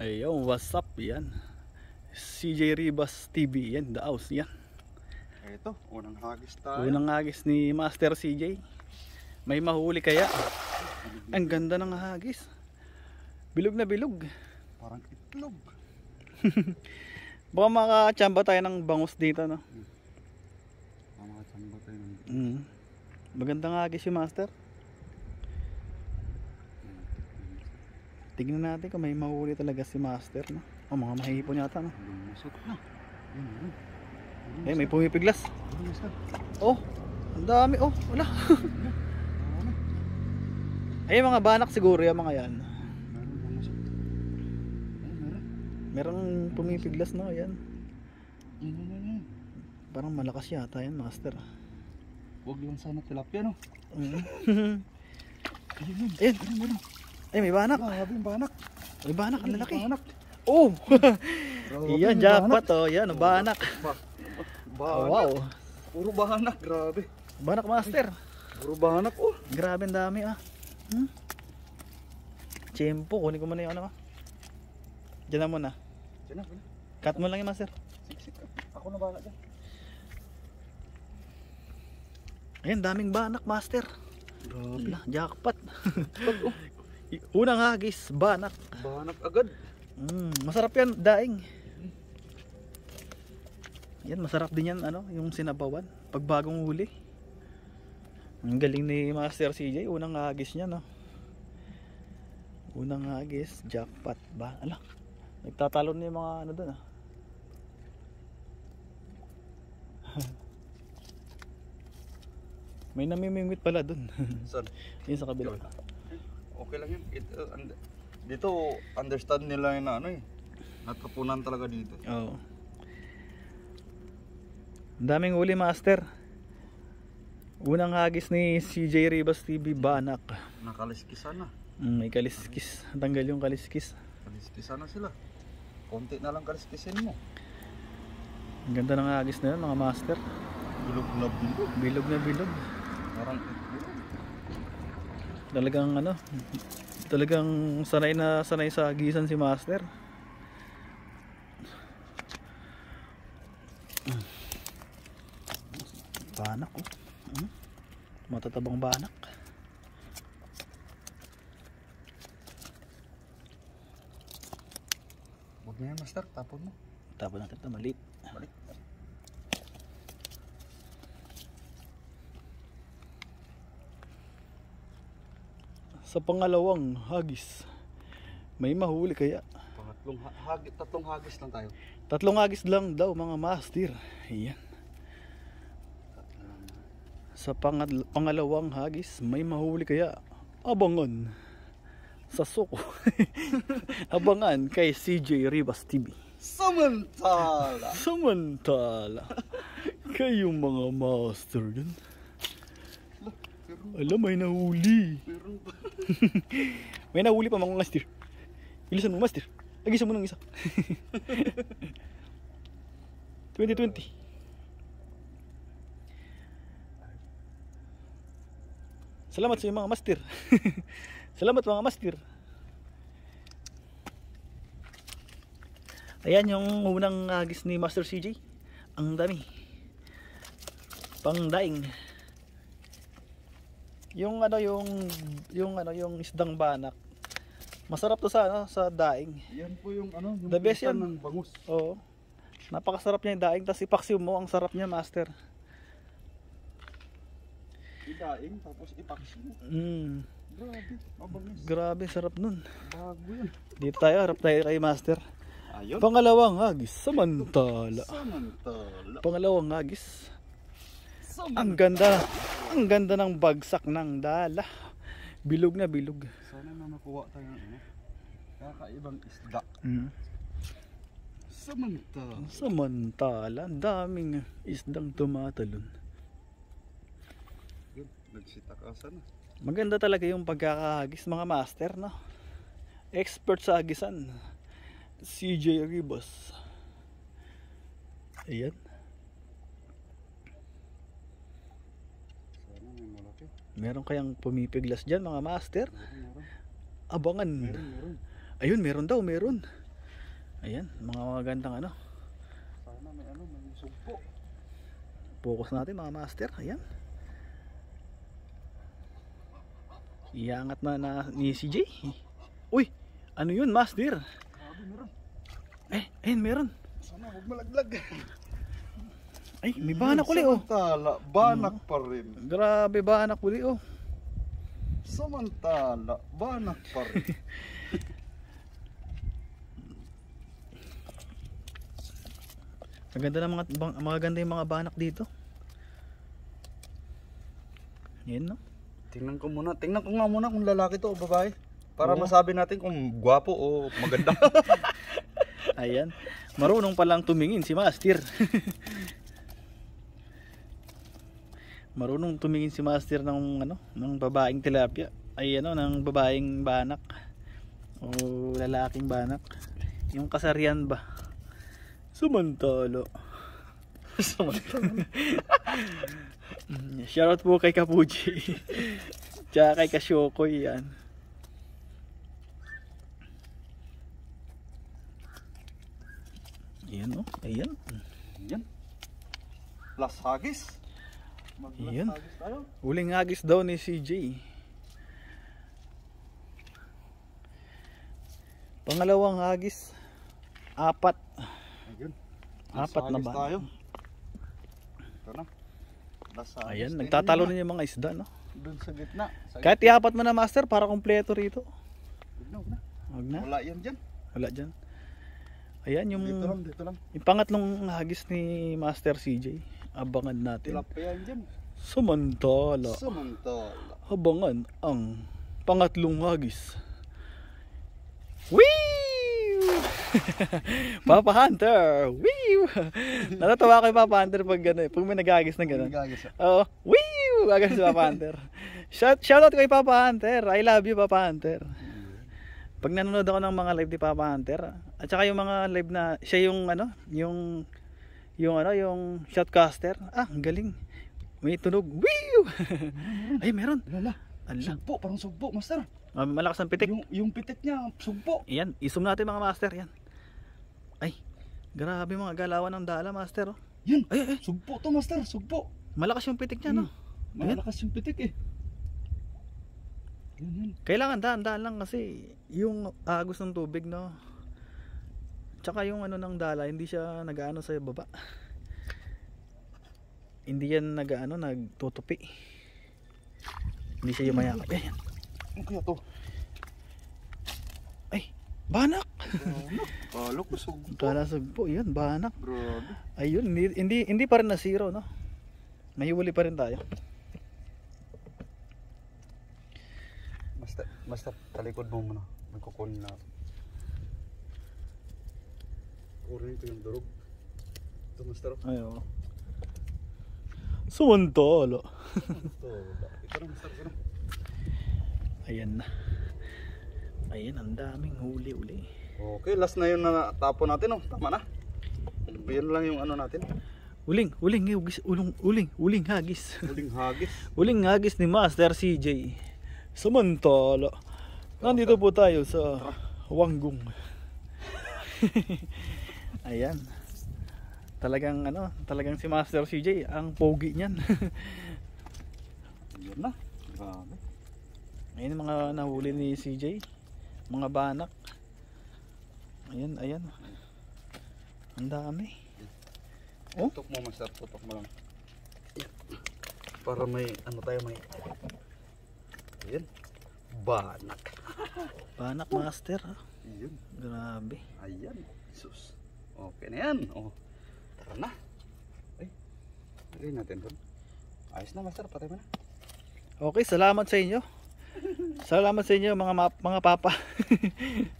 Ayun, what's up yan? CJ Ribas TV yan, the house yan. Ito, unang hagis tayo. Unang hagis ni Master CJ. May mahuli kaya. Ang ganda ng hagis. Bilog na bilog. Parang itlog. Baka makachamba tayo ng bangus dito, no? Baka makachamba tayo ng bangus. Mm. Magandang hagis yung Master. Tignan natin kung may mauli talaga si Master. No? O, mga mahihipon yata. No? Lumusot na. Yun, Eh, may pumipiglas. Oh, ang dami. Oh, wala. Ay, mga banak siguro yung mga yan. Merong pumipiglas na, yan. Parang malakas yata yan, master. Huwag lang sana tilapia, no? Mm. Ayun, ayun, eh, ay, may banak. Grabe ah, yung banak. May banak, ang lalaki. Banak. Oh! Iyan, jackpot oh. Yan, ang banak. Oh, banak. wow. Puro banak, grabe. Banak master. Ay, puro banak oh. Grabe ang dami ah. Hmm? Tiyempo, kunin ko muna yung ano ah. Diyan na muna. Diyan na, muna. Cut mo lang yung master. Sik, sik. Ako na banak dyan. Ayan, daming banak master. Grabe. Jackpot. Oh. Una nga guys, banak. Banak agad. Mm, masarap yan, daing. Yan, masarap din yan, ano, yung sinabawan. Pagbagong huli. Ang galing ni Master CJ, unang agis niya, no. Unang agis, jackpot ba? Ala, nagtatalon na yung mga ano doon, ah. May namimingwit pala doon. Saan? Yun sa kabila. Yun okay lang yun. It, uh, und- dito, understand nila yun na ano eh. Natapunan talaga dito. Oo. Ang Daming uli master. Unang hagis ni CJ Rivas TV Banak. Nakaliskisan na. Mm, may kaliskis. Tanggal yung kaliskis. Kaliskisan sana sila. Konti na lang kaliskisin mo. Ang ganda ng hagis na yun mga master. Bilog na bilog. Bilog na bilog. Parang talagang ano talagang sanay na sanay sa gisan si master banak oh. Hmm? matatabang banak huwag na yan master tapon mo tapon natin ito maliit maliit sa pangalawang hagis. May mahuli kaya. Pangatlong hagis, tatlong hagis lang tayo. Tatlong hagis lang daw mga master. Ayan. Sa pangalawang hagis, may mahuli kaya. Abangan sa suko. Abangan kay CJ Rivas TV. Samantala! Samantala! Kayong mga master dyan. Alam, may nahuli. Meron ba? May nahuli pa mga master. Bilisan mo master. Agisa mo ng isa. 2020. Salamat sa mga master. Salamat mga master. Ayan yung unang agis ah, ni Master CJ. Ang dami. Pangdaing. Yung ano yung yung ano yung isdang banak. Masarap to sa ano sa daing. Yan po yung ano yung The best yan. ng bangus. Oo. Napakasarap niya yung daing tapos ipaksiw mo ang sarap niya master. Idaing tapos ipaksiw. Mm. Grabe, mabangis. Grabe, sarap nun. Bago yan. Dito tayo, harap tayo kay master. Ayun. Pangalawang agis, samantala. Samantala. Pangalawang agis. Samantala. Ang ganda. Ang ganda ng bagsak ng dala. Bilog na bilog. Sana na makuha tayo ng ano. Kakaibang isda. Mm. Samantala. Samantala. Daming isdang tumatalon. Nagsitakasan na. Maganda talaga yung pagkakahagis mga master no. Expert sa agisan. CJ Ribos. Ayan. Meron kayang pumipiglas dyan mga master? Meron. Abangan. Meron, meron. Ayun, meron daw, meron. Ayan, mga magandang ano. Sana may ano, may sugpo. Focus natin mga master. Ayan. Iangat na na ni CJ. Uy, ano yun master? Meron. Eh, ayun meron. Sana huwag malaglag. Ay, may bahanak uli oh. Samantala, banak pa rin. Mm. Grabe, banak uli oh. Samantala, banak pa rin. Maganda ng mga magaganda yung mga banak dito. Yan no. Tingnan ko muna, tingnan ko nga muna kung lalaki to o babae para Oo. masabi natin kung gwapo o maganda. Ayan. Marunong pa lang tumingin si Master. marunong tumingin si master ng ano ng babaeng tilapia ay ano ng babaeng banak o lalaking banak yung kasarian ba sumantalo sumantalo shoutout po kay Kapuji tsaka kay Kasyokoy yan ayan o oh, ayan ayan plus hagis yun. Uling agis daw ni CJ. Pangalawang agis. Apat. Ayun. Apat na ba? Tayo. Ito na. Ayan, nagtatalo na yung mga isda, no? Doon sa gitna. Sa gitna. Kahit iapat mo na, master, para kumpleto rito. Huwag na, huwag na. Wala yan dyan. Wala dyan. Ayan, yung... Dito lang, dito lang. Yung pangatlong hagis ni Master CJ. Abangan natin. Tilapia yan dyan. Samantala. Samantala. Abangan ang pangatlong hagis. Wee! Papa Hunter! Wee! Natatawa kay Papa Hunter pag gano'n. Eh. Pag may nagagis na gano'n. Nagagis. Oo. Uh, wee! Gagas si Papa Hunter. Shoutout kay Papa Hunter. I love you Papa Hunter. Pag nanonood ako ng mga live ni Papa Hunter, at saka yung mga live na siya yung ano, yung yung ano yung shotcaster ah ang galing may tunog Woo! ay meron lala sugpo parang sugpo master uh, malakas ang pitik yung, yung pitik niya sugpo yan isum natin mga master yan ay grabe mga galawan ng dala master oh. yan ay, ay, sugpo to master sugpo malakas yung pitik niya hmm. no malakas yung pitik eh kailangan daan-daan lang kasi yung agos ah, ng tubig no Tsaka yung ano ng dala, hindi siya nagaano sa baba. Hindi yan nagaano nagtutupi. Hindi siya yumayakap. Hmm. Ayan. Ano kaya to? Ay, banak. Banak, busog po. Kala po, yun, banak. Grabe. Ayun, hindi, hindi, hindi pa rin na zero, no? Mahiwali pa rin tayo. Basta, basta talikod mo muna. Magkukun na uri nito yung durog. Ito master. Ayo. Suwantolo. Suwantolo. Ito na master. Ito na. Ayan na. Ayan, ang daming huli huli Okay, last na yun na tapo natin. No? Oh. Tama na. Yan lang yung ano natin. Uling, uling, eh, hugis, ulong, uling, uling hagis. Uling hagis. uling hagis ni Master CJ. Samantala. Nandito po tayo sa Wanggong. ayan talagang ano talagang si Master CJ ang pogi niyan Yan na grabe ayun mga nahuli ni CJ mga banak ayan ayan ang dami oh? tutok mo Master tutok mo lang para may ano tayo may ayan banak banak Master ah. Ayan. Grabe. Ayan. Sus. Okay na yan. Oh. Tara na. Ay, lagay natin doon. Ayos na master, patay mo na. Okay, salamat sa inyo. salamat sa inyo mga mga papa.